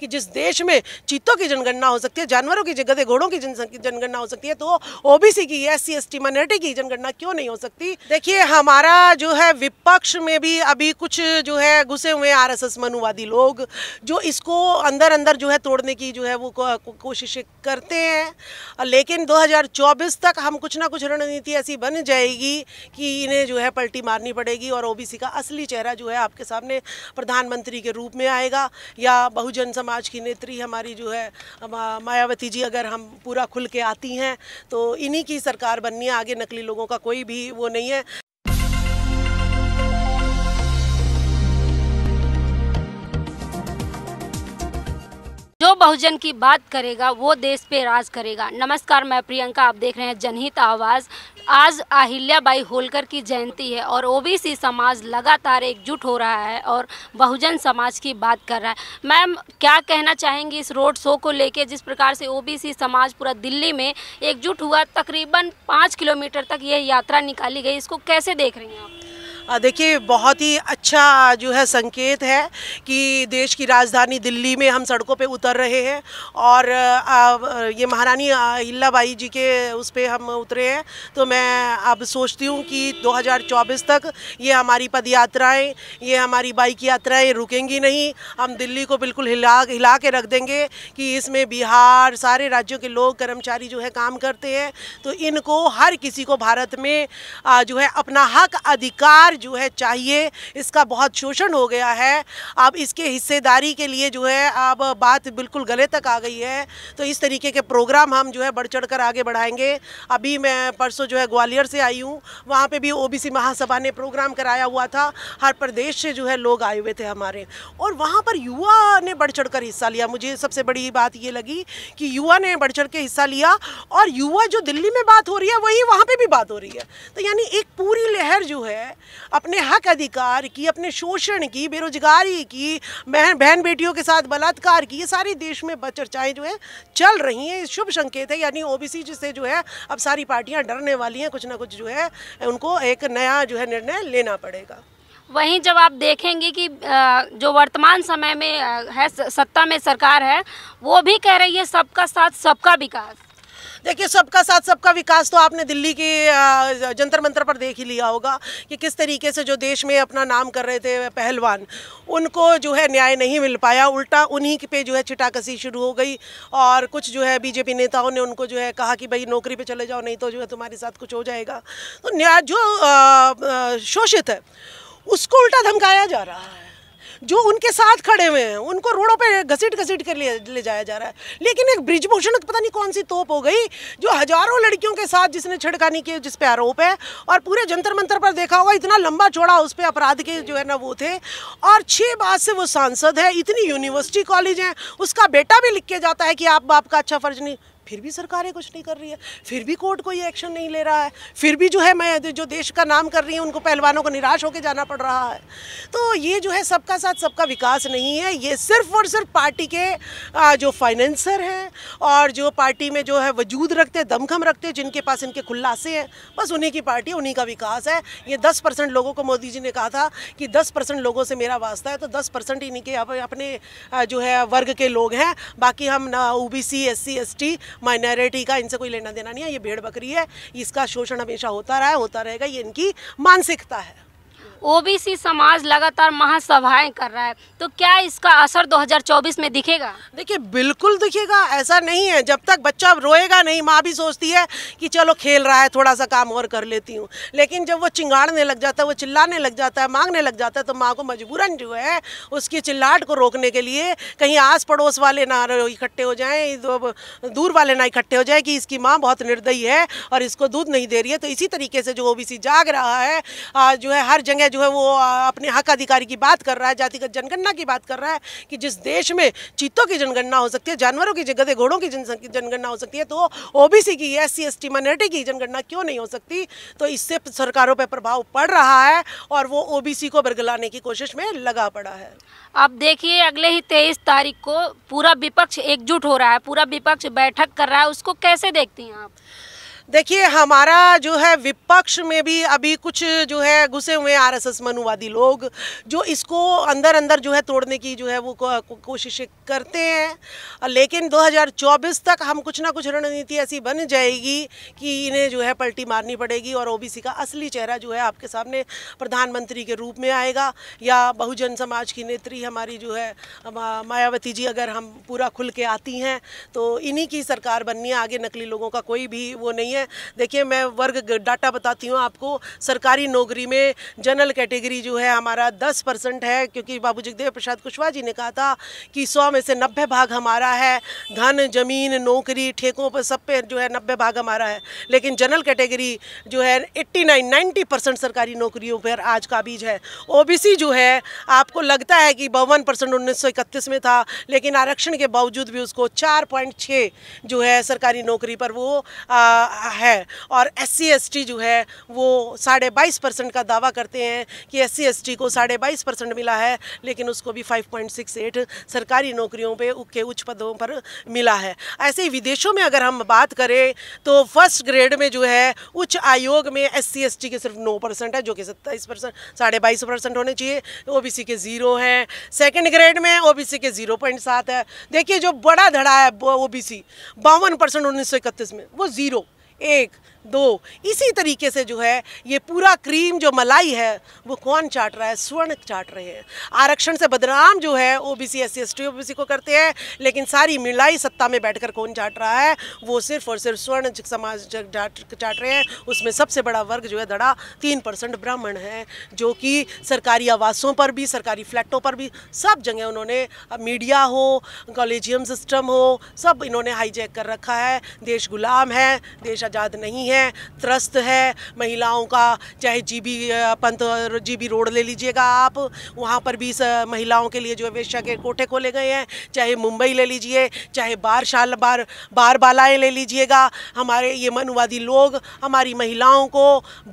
कि जिस देश में चीतों की जनगणना हो सकती है जानवरों की जगह घोड़ों की जनगणना हो सकती है तो ओबीसी की S C S T minority की जनगणना क्यों नहीं हो सकती देखिए हमारा जो है विपक्ष में भी अभी कुछ जो है घुसे हुए आर एस मनुवादी लोग जो इसको अंदर अंदर जो है तोड़ने की जो है वो कोशिश करते हैं लेकिन दो तक हम कुछ ना कुछ रणनीति ऐसी बन जाएगी कि इन्हें जो है पलटी मारनी पड़ेगी और ओ का असली चेहरा जो है आपके सामने प्रधानमंत्री के रूप में आएगा या बहुजन समाज की नेत्री हमारी जो है हाँ, मायावती जी अगर हम पूरा खुल के आती हैं तो इन्हीं की सरकार बननी है आगे नकली लोगों का कोई भी वो नहीं है बहुजन की बात करेगा वो देश पे राज करेगा नमस्कार मैं प्रियंका आप देख रहे हैं जनहित आवाज़ आज अहिल्याबाई होलकर की जयंती है और ओबीसी समाज लगातार एकजुट हो रहा है और बहुजन समाज की बात कर रहा है मैम क्या कहना चाहेंगी इस रोड शो को लेके जिस प्रकार से ओबीसी समाज पूरा दिल्ली में एकजुट हुआ तकरीबन पाँच किलोमीटर तक यह यात्रा निकाली गई इसको कैसे देख रही हैं आप देखिए बहुत ही अच्छा जो है संकेत है कि देश की राजधानी दिल्ली में हम सड़कों पे उतर रहे हैं और ये महारानी हिल्लाबाई जी के उस पर हम उतरे हैं तो मैं अब सोचती हूँ कि 2024 तक ये हमारी पद यात्राएँ ये हमारी बाइक यात्राएँ रुकेंगी नहीं हम दिल्ली को बिल्कुल हिला हिला के रख देंगे कि इसमें बिहार सारे राज्यों के लोग कर्मचारी जो है काम करते हैं तो इनको हर किसी को भारत में जो है अपना हक अधिकार जो है चाहिए इसका बहुत शोषण हो गया है अब इसके हिस्सेदारी के लिए जो है अब बात बिल्कुल गले तक आ गई है तो इस तरीके के प्रोग्राम हम जो है बढ़ चढ़ कर आगे बढ़ाएंगे अभी मैं परसों जो है ग्वालियर से आई हूँ वहाँ पर भी ओ महासभा ने प्रोग्राम कराया हुआ था हर प्रदेश से जो है लोग आए हुए थे हमारे और वहाँ पर युवा ने बढ़ चढ़ कर हिस्सा लिया मुझे सबसे बड़ी बात ये लगी कि युवा ने बढ़ चढ़ के हिस्सा लिया और युवा जो दिल्ली में बात हो रही है वही वहाँ पे भी बात हो रही है तो यानी एक पूरी लहर जो है अपने हक अधिकार की अपने शोषण की बेरोजगारी की बहन बहन बेटियों के साथ बलात्कार की ये सारी देश में चर्चाएँ जो है चल रही हैं शुभ संकेत है यानी ओबीसी जिससे जो है अब सारी पार्टियां डरने वाली हैं कुछ ना कुछ जो है उनको एक नया जो है निर्णय लेना पड़ेगा वहीं जब आप देखेंगे कि जो वर्तमान समय में है सत्ता में सरकार है वो भी कह रही है सबका साथ सबका विकास देखिए सबका साथ सबका विकास तो आपने दिल्ली के जंतर मंतर पर देख ही लिया होगा कि किस तरीके से जो देश में अपना नाम कर रहे थे पहलवान उनको जो है न्याय नहीं मिल पाया उल्टा उन्हीं पे जो है छिटाकसी शुरू हो गई और कुछ जो है बीजेपी नेताओं ने उनको जो है कहा कि भाई नौकरी पर चले जाओ नहीं तो जो है तुम्हारे साथ कुछ हो जाएगा तो न्याय जो आ, आ, शोषित है उसको उल्टा धमकाया जा रहा है जो उनके साथ खड़े हुए हैं उनको रोडों पे घसीट घसीट कर ले, ले जाया जा रहा है लेकिन एक ब्रिजभूषण पता नहीं कौन सी तोप हो गई जो हजारों लड़कियों के साथ जिसने छिड़कानी की जिसपे आरोप है और पूरे जंतर मंत्र पर देखा होगा इतना लंबा चौड़ा उस पर अपराध के जो है ना वो थे और छः बात से वो सांसद है इतनी यूनिवर्सिटी कॉलेज हैं उसका बेटा भी लिख के जाता है कि आप बाप का अच्छा फर्ज नहीं फिर भी सरकारें कुछ नहीं कर रही है फिर भी कोर्ट कोई एक्शन नहीं ले रहा है फिर भी जो है मैं जो देश का नाम कर रही हूँ उनको पहलवानों को निराश होकर जाना पड़ रहा है तो ये जो है सबका साथ सबका विकास नहीं है ये सिर्फ और सिर्फ पार्टी के जो फाइनेंसर हैं और जो पार्टी में जो है वजूद रखते दमखम रखते जिनके पास इनके खुलासे हैं बस उन्हीं की पार्टी उन्हीं का विकास है ये दस परसेंट लोगों को मोदी जी ने कहा था कि दस परसेंट लोगों से मेरा वास्ता है तो दस परसेंट इन्हीं के अपने जो है वर्ग के लोग हैं बाकी हम ना O B C S C S T minority का इनसे कोई लेना देना नहीं है ये भेड़ बकरी है इसका शोषण हमेशा होता रहा है होता रहेगा ये इनकी मानसिकता है ओबीसी समाज लगातार महासभाएं कर रहा है तो क्या इसका असर 2024 में दिखेगा देखिए बिल्कुल दिखेगा ऐसा नहीं है जब तक बच्चा रोएगा नहीं माँ भी सोचती है कि चलो खेल रहा है थोड़ा सा काम और कर लेती हूँ लेकिन जब वो चिंगाड़ने लग जाता है वो चिल्लाने लग जाता है मांगने लग जाता है तो माँ को मजबूरन जो है उसकी चिल्लाट को रोकने के लिए कहीं आस पड़ोस वाले ना इकट्ठे हो जाए दूर वाले ना इकट्ठे हो जाए कि इसकी माँ बहुत निर्दयी है और इसको दूध नहीं दे रही है तो इसी तरीके से जो ओ जाग रहा है जो है हर जगह है जो है वो अपने हक अधिकारी की बात कर रहा है जातिगत जनगणना की बात कर रहा है कि जिस देश में चीतों की जनगणना हो सकती है जानवरों की गधे घोड़ों की जनगणना हो सकती है तो ओबीसी की एस सी एस माइनॉरिटी की जनगणना क्यों नहीं हो सकती तो इससे सरकारों पर प्रभाव पड़ रहा है और वो ओ को बरगलाने की कोशिश में लगा पड़ा है अब देखिए अगले ही तेईस तारीख को पूरा विपक्ष एकजुट हो रहा है पूरा विपक्ष बैठक कर रहा है उसको कैसे देखती हैं आप देखिए हमारा जो है विपक्ष में भी अभी कुछ जो है घुसे हुए हैं आरएसएस मनुवादी लोग जो इसको अंदर अंदर जो है तोड़ने की जो है वो को, को, कोशिशें करते हैं लेकिन 2024 तक हम कुछ ना कुछ रणनीति ऐसी बन जाएगी कि इन्हें जो है पलटी मारनी पड़ेगी और ओबीसी का असली चेहरा जो है आपके सामने प्रधानमंत्री के रूप में आएगा या बहुजन समाज की नेत्री हमारी जो है मायावती जी अगर हम पूरा खुल के आती हैं तो इन्हीं की सरकार बननी है आगे नकली लोगों का कोई भी वो नहीं है है देखिए मैं वर्ग डाटा बताती हूँ आपको सरकारी नौकरी में जनरल कैटेगरी जो है हमारा दस परसेंट है क्योंकि बाबू जगदेव प्रसाद कुशवाहा जी ने कहा था कि सौ में से नब्बे भाग हमारा है धन जमीन नौकरी ठेकों पर सब पे जो है नब्बे भाग हमारा है लेकिन जनरल कैटेगरी जो है एट्टी नाइन सरकारी नौकरियों पर आज का बीज है ओ जो है आपको लगता है कि बावन परसेंट उन्नीस में था लेकिन आरक्षण के बावजूद भी उसको चार जो है सरकारी नौकरी पर वो आ, है और एस सी जो है वो साढ़े बाईस परसेंट का दावा करते हैं कि एस सी को साढ़े बाईस परसेंट मिला है लेकिन उसको भी 5.68 सरकारी नौकरियों पे के उच्च पदों पर मिला है ऐसे ही विदेशों में अगर हम बात करें तो फर्स्ट ग्रेड में जो है उच्च आयोग में एस सी के सिर्फ नौ परसेंट है जो कि सत्ताईस परसेंट साढ़े बाईस परसेंट होने चाहिए ओ के ज़ीरो हैं सेकेंड ग्रेड में ओ के ज़ीरो पॉइंट सात है देखिए जो बड़ा धड़ा है ओ बी सी बावन परसेंट उन्नीस सौ इकतीस में वो ज़ीरो एक दो इसी तरीके से जो है ये पूरा क्रीम जो मलाई है वो कौन चाट रहा है स्वर्ण चाट रहे हैं आरक्षण से बदनाम जो है O B C S C S T O B C को करते हैं लेकिन सारी मिलाई सत्ता में बैठकर कौन चाट रहा है वो सिर्फ और सिर्फ स्वर्ण समाज चाट रहे हैं उसमें सबसे बड़ा वर्ग जो है धड़ा तीन परसेंट ब्राह्मण है जो कि सरकारी आवासों पर भी सरकारी फ्लैटों पर भी सब जगह उन्होंने मीडिया हो कॉलेजियम सिस्टम हो सब इन्होंने हाईजैक कर रखा है देश गुलाम है देश आज़ाद नहीं है हैं त्रस्त है महिलाओं का चाहे जीबी पंत जीबी रोड ले लीजिएगा आप वहाँ पर भी महिलाओं के लिए जो वेश्या के कोठे खोले गए हैं चाहे मुंबई ले लीजिए चाहे बार शाल बार बार बालाएँ ले लीजिएगा हमारे ये मनुवादी लोग हमारी महिलाओं को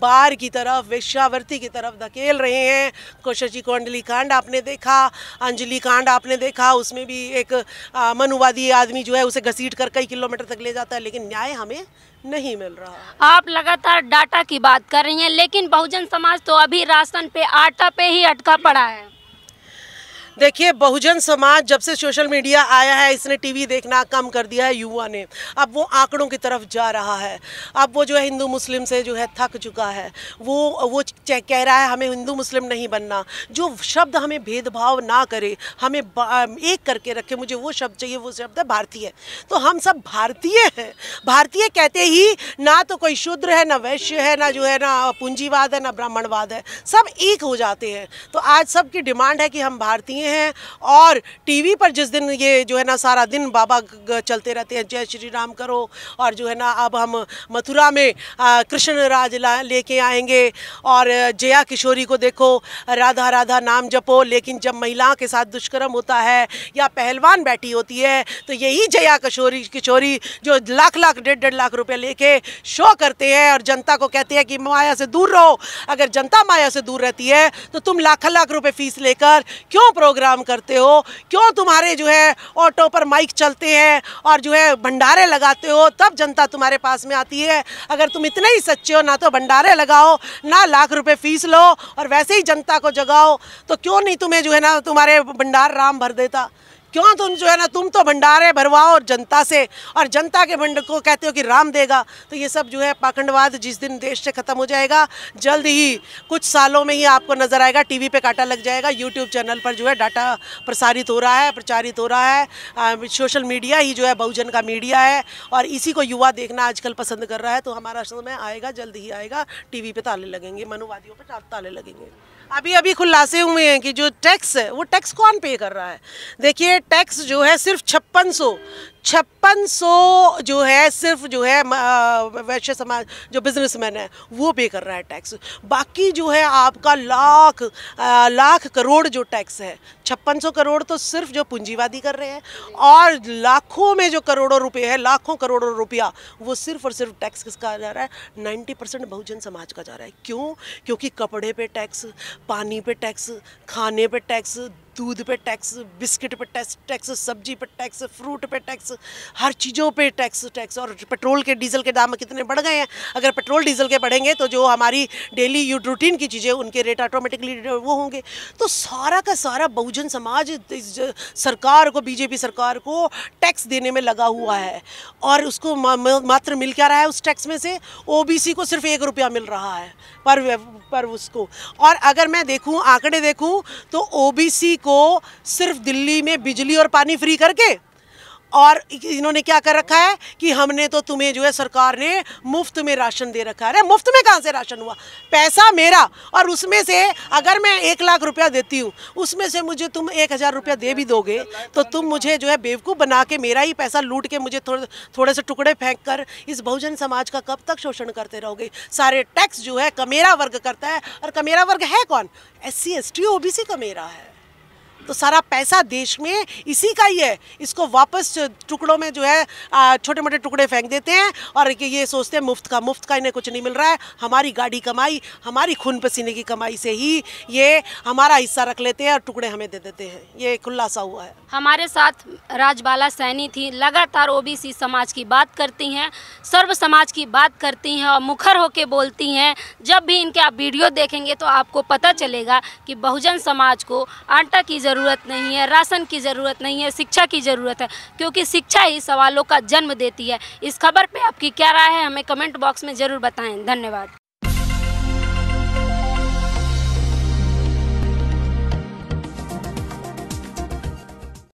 बार की तरफ वेश्यावर्ती की तरफ धकेल रहे हैं कोशी कोंडली कांड आपने देखा अंजलि कांड आपने देखा उसमें भी एक मनुवादी आदमी जो है उसे घसीट कर कई किलोमीटर तक ले जाता है लेकिन न्याय हमें नहीं मिल रहा आप लगातार डाटा की बात कर रही हैं लेकिन बहुजन समाज तो अभी राशन पे आटा पे ही अटका पड़ा है देखिए बहुजन समाज जब से सोशल मीडिया आया है इसने टीवी देखना कम कर दिया है युवा ने अब वो आंकड़ों की तरफ जा रहा है अब वो जो है हिंदू मुस्लिम से जो है थक चुका है वो वो कह रहा है हमें हिंदू मुस्लिम नहीं बनना जो शब्द हमें भेदभाव ना करे हमें एक करके रखे मुझे वो शब्द चाहिए वो शब्द है भारतीय तो हम सब भारतीय हैं भारतीय कहते ही ना तो कोई शूद्र है ना वैश्य है ना जो है ना पूंजीवाद है ना ब्राह्मणवाद है सब एक हो जाते हैं तो आज सबकी डिमांड है कि हम भारतीय हैं और टीवी पर जिस दिन ये जो है ना सारा दिन बाबा चलते रहते हैं जय श्री राम करो और जो है ना अब हम मथुरा में कृष्ण राज लेके आएंगे और जया किशोरी को देखो राधा राधा नाम जपो लेकिन जब महिलाओं के साथ दुष्कर्म होता है या पहलवान बैठी होती है तो यही जया किशोरी किशोरी जो लाख लाख डेढ़ डेढ़ लाख रुपये लेके शो करते हैं और जनता को कहते हैं कि माया से दूर रहो अगर जनता माया से दूर रहती है तो तुम लाख लाख रुपए फीस लेकर क्यों प्रोग्राम प्रोग्राम करते हो क्यों तुम्हारे जो है ऑटो पर माइक चलते हैं और जो है भंडारे लगाते हो तब जनता तुम्हारे पास में आती है अगर तुम इतने ही सच्चे हो ना तो भंडारे लगाओ ना लाख रुपये फीस लो और वैसे ही जनता को जगाओ तो क्यों नहीं तुम्हें जो है ना तुम्हारे भंडार राम भर देता क्यों तुम जो है ना तुम तो भंडारे भरवाओ और जनता से और जनता के भंड को कहते हो कि राम देगा तो ये सब जो है पाखंडवाद जिस दिन देश से ख़त्म हो जाएगा जल्द ही कुछ सालों में ही आपको नज़र आएगा टीवी पे काटा लग जाएगा यूट्यूब चैनल पर जो है डाटा प्रसारित हो रहा है प्रचारित हो रहा है सोशल मीडिया ही जो है बहुजन का मीडिया है और इसी को युवा देखना आजकल पसंद कर रहा है तो हमारा समय आएगा जल्द ही आएगा टी पे ताले लगेंगे मनुवादियों पर ताले लगेंगे अभी अभी खुलासे हुए हैं कि जो टैक्स है वो टैक्स कौन पे कर रहा है देखिए टैक्स जो है सिर्फ छप्पन सौ छप्पन सौ जो है सिर्फ जो है वैश्य समाज जो बिजनेसमैन है वो पे कर रहा है टैक्स बाकी जो है आपका लाख लाख करोड़ जो टैक्स है छप्पन सौ करोड़ तो सिर्फ जो पूंजीवादी कर रहे हैं और लाखों में जो करोड़ों रुपए है लाखों करोड़ों रुपया वो सिर्फ और सिर्फ टैक्स किसका जा रहा है नाइन्टी परसेंट बहुजन समाज का जा रहा है क्यों क्योंकि कपड़े पे टैक्स पानी पे टैक्स खाने पे टैक्स दूध पे टैक्स बिस्किट पे टैक्स टैक्स सब्जी पे टैक्स फ्रूट पे टैक्स हर चीज़ों पे टैक्स टैक्स और पेट्रोल के डीजल के दाम कितने बढ़ गए हैं अगर पेट्रोल डीजल के बढ़ेंगे तो जो हमारी डेली यूड रूटीन की चीज़ें उनके रेट ऑटोमेटिकली वो होंगे तो सारा का सारा बहुजन समाज सरकार को बीजेपी सरकार को टैक्स देने में लगा हुआ है और उसको मात्र मिल क्या रहा है उस टैक्स में से ओ को सिर्फ एक रुपया मिल रहा है पर पर उसको और अगर मैं देखूँ आंकड़े देखूँ तो ओ को सिर्फ दिल्ली में बिजली और पानी फ्री करके और इन्होंने क्या कर रखा है कि हमने तो तुम्हें जो है सरकार ने मुफ्त में राशन दे रखा है मुफ्त में कहाँ से राशन हुआ पैसा मेरा और उसमें से अगर मैं एक लाख रुपया देती हूँ उसमें से मुझे तुम एक हज़ार रुपया दे भी दोगे तो तुम मुझे जो है बेवकूफ़ बना के मेरा ही पैसा लूट के मुझे थोड़े थोड़े से टुकड़े फेंक कर इस बहुजन समाज का कब तक शोषण करते रहोगे सारे टैक्स जो है कमेरा वर्ग करता है और कमेरा वर्ग है कौन S C S T O B C कमेरा है तो सारा पैसा देश में इसी का ही है इसको वापस टुकड़ों में जो है छोटे मोटे टुकड़े फेंक देते हैं और ये सोचते हैं मुफ्त का मुफ्त का इन्हें कुछ नहीं मिल रहा है हमारी गाड़ी कमाई हमारी खून पसीने की कमाई से ही ये हमारा हिस्सा रख लेते हैं और टुकड़े हमें दे देते हैं ये खुलासा हुआ है हमारे साथ राजबाला सैनी थी लगातार ओ समाज की बात करती हैं सर्व समाज की बात करती हैं और मुखर होके बोलती हैं जब भी इनके आप वीडियो देखेंगे तो आपको पता चलेगा कि बहुजन समाज को आटा की ज़रूरत नहीं है राशन की ज़रूरत नहीं है शिक्षा की ज़रूरत है क्योंकि शिक्षा ही सवालों का जन्म देती है इस खबर पे आपकी क्या राय है हमें कमेंट बॉक्स में ज़रूर बताएं धन्यवाद